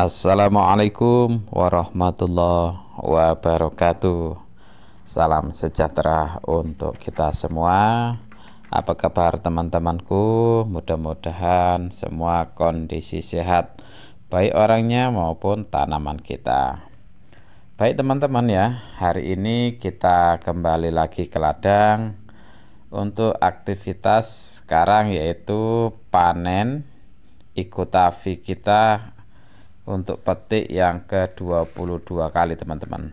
Assalamualaikum warahmatullahi wabarakatuh. Salam sejahtera untuk kita semua. Apa kabar teman-temanku? Mudah-mudahan semua kondisi sehat, baik orangnya maupun tanaman kita. Baik teman-teman ya, hari ini kita kembali lagi ke ladang untuk aktivitas sekarang yaitu panen tafik kita untuk petik yang ke-22 kali teman-teman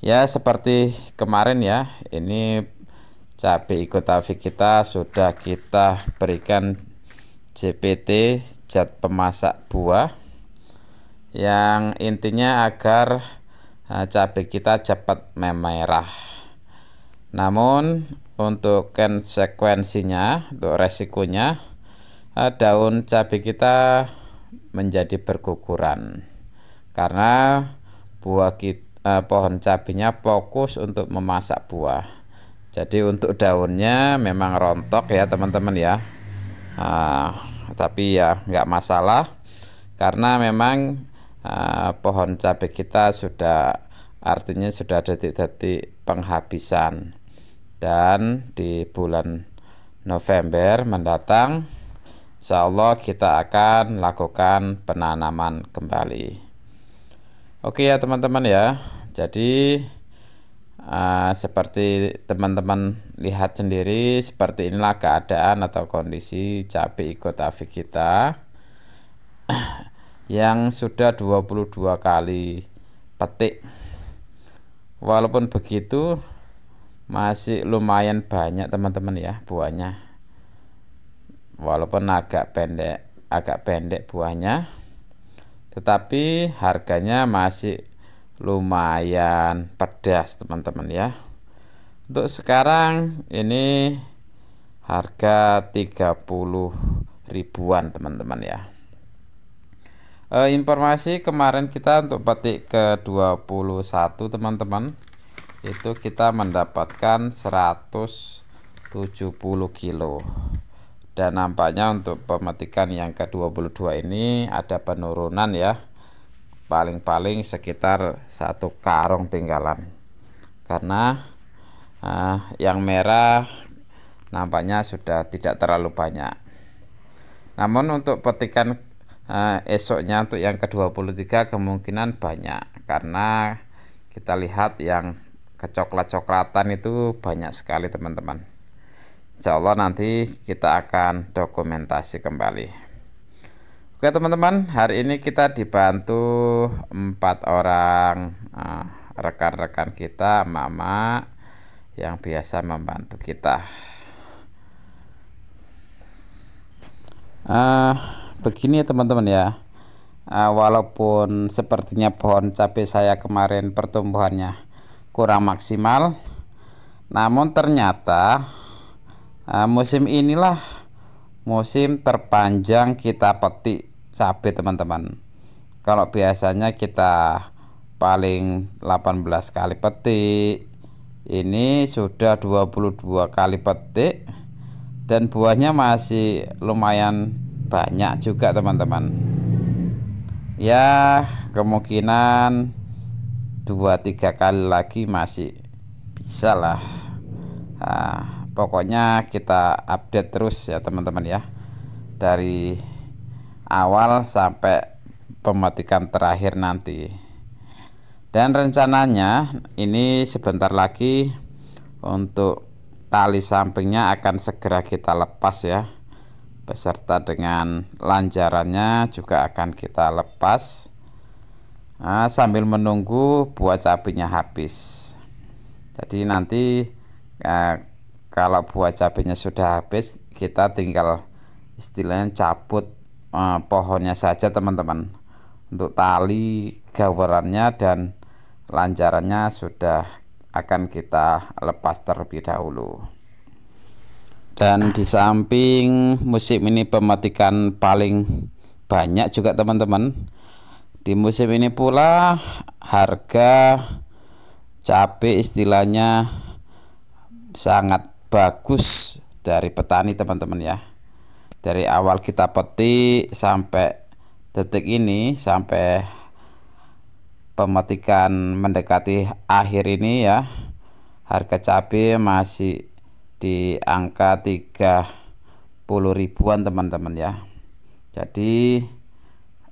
ya seperti kemarin ya ini cabai ikotafi kita sudah kita berikan JPT zat pemasak buah yang intinya agar eh, cabai kita cepat memerah namun untuk konsekuensinya untuk resikonya eh, daun cabai kita menjadi berguguran karena buah kita, eh, pohon cabenya fokus untuk memasak buah jadi untuk daunnya memang rontok ya teman-teman ya ah, tapi ya nggak masalah karena memang uh, pohon cabe kita sudah artinya sudah detik-detik penghabisan dan di bulan November mendatang Insya Allah kita akan lakukan penanaman kembali Oke ya teman-teman ya Jadi uh, seperti teman-teman lihat sendiri Seperti inilah keadaan atau kondisi cabai ikut afi kita Yang sudah 22 kali petik Walaupun begitu masih lumayan banyak teman-teman ya buahnya walaupun agak pendek agak pendek buahnya tetapi harganya masih lumayan pedas teman-teman ya untuk sekarang ini harga 30 ribuan teman-teman ya e, informasi kemarin kita untuk petik ke 21 teman-teman itu kita mendapatkan 170 kilo dan nampaknya untuk pemetikan yang ke-22 ini ada penurunan ya paling-paling sekitar satu karung tinggalan karena uh, yang merah nampaknya sudah tidak terlalu banyak namun untuk petikan uh, esoknya untuk yang ke-23 kemungkinan banyak karena kita lihat yang kecoklat-coklatan itu banyak sekali teman-teman insya Allah nanti kita akan dokumentasi kembali oke teman-teman hari ini kita dibantu empat orang eh, rekan-rekan uh, kita mama yang biasa membantu kita uh, begini teman-teman ya uh, walaupun sepertinya pohon cabai saya kemarin pertumbuhannya kurang maksimal namun ternyata nah, musim inilah musim terpanjang kita petik cabai teman-teman kalau biasanya kita paling 18 kali petik ini sudah 22 kali petik dan buahnya masih lumayan banyak juga teman-teman ya kemungkinan 2-3 kali lagi masih bisa lah nah, pokoknya kita update terus ya teman-teman ya dari awal sampai pematikan terakhir nanti dan rencananya ini sebentar lagi untuk tali sampingnya akan segera kita lepas ya beserta dengan lanjarannya juga akan kita lepas nah, sambil menunggu buah cabenya habis jadi nanti eh, kalau buah cabenya sudah habis kita tinggal istilahnya cabut eh, pohonnya saja teman-teman untuk tali gawernya dan lancarannya sudah akan kita lepas terlebih dahulu dan di samping musim ini pematikan paling banyak juga teman-teman di musim ini pula harga cabai istilahnya sangat bagus dari petani teman-teman ya dari awal kita petik sampai detik ini sampai pemetikan mendekati akhir ini ya harga cabai masih di angka 30 ribuan teman-teman ya jadi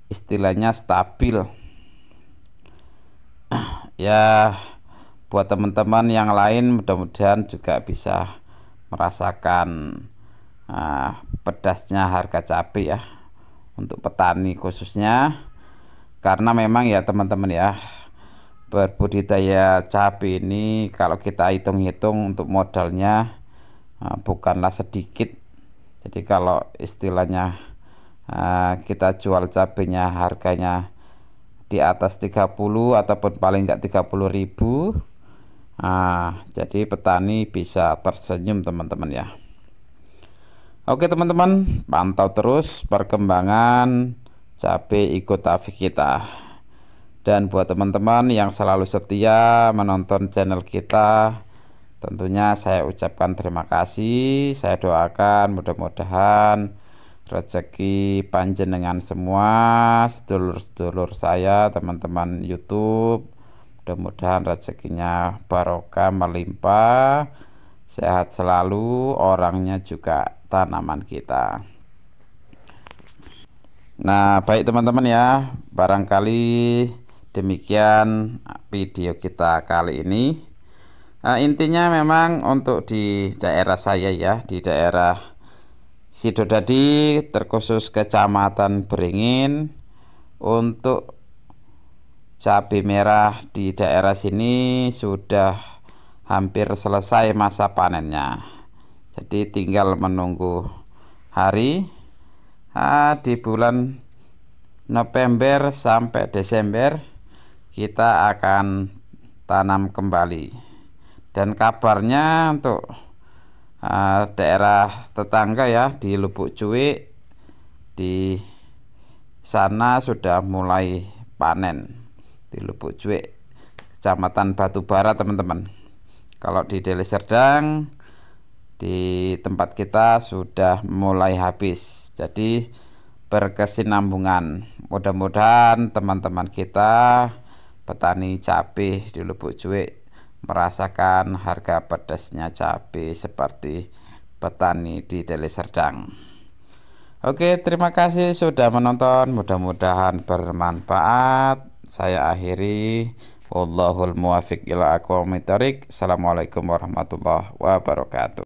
istilahnya stabil ya buat teman-teman yang lain mudah-mudahan juga bisa merasakan uh, pedasnya harga cabai ya untuk petani khususnya karena memang ya teman-teman ya berbudidaya cabai ini kalau kita hitung-hitung untuk modalnya uh, bukanlah sedikit jadi kalau istilahnya uh, kita jual cabainya harganya di atas 30 ataupun paling enggak 30 ribu ah jadi petani bisa tersenyum teman-teman ya Oke teman-teman pantau terus perkembangan cabai tafik kita dan buat teman-teman yang selalu setia menonton channel kita tentunya saya ucapkan terima kasih saya doakan mudah-mudahan rezeki panjenengan semua sedulur-sedulur saya teman-teman YouTube mudah-mudahan rezekinya barokah melimpah sehat selalu orangnya juga tanaman kita nah baik teman-teman ya barangkali demikian video kita kali ini nah, intinya memang untuk di daerah saya ya di daerah Sidodadi terkhusus kecamatan Beringin untuk cabai merah di daerah sini sudah hampir selesai masa panennya jadi tinggal menunggu hari nah, di bulan November sampai Desember kita akan tanam kembali dan kabarnya untuk uh, daerah tetangga ya di Lubuk Cuik di sana sudah mulai panen di Lubuk Cuek, Kecamatan Batu Bara, teman-teman kalau di Deli Serdang di tempat kita sudah mulai habis jadi berkesinambungan mudah-mudahan teman-teman kita petani cabai di Lubuk Cuek, merasakan harga pedasnya cabai seperti petani di Deli Serdang Oke terima kasih sudah menonton mudah-mudahan bermanfaat saya akhiri wallahul muwafiq ila aqwamit tariq assalamualaikum warahmatullahi wabarakatuh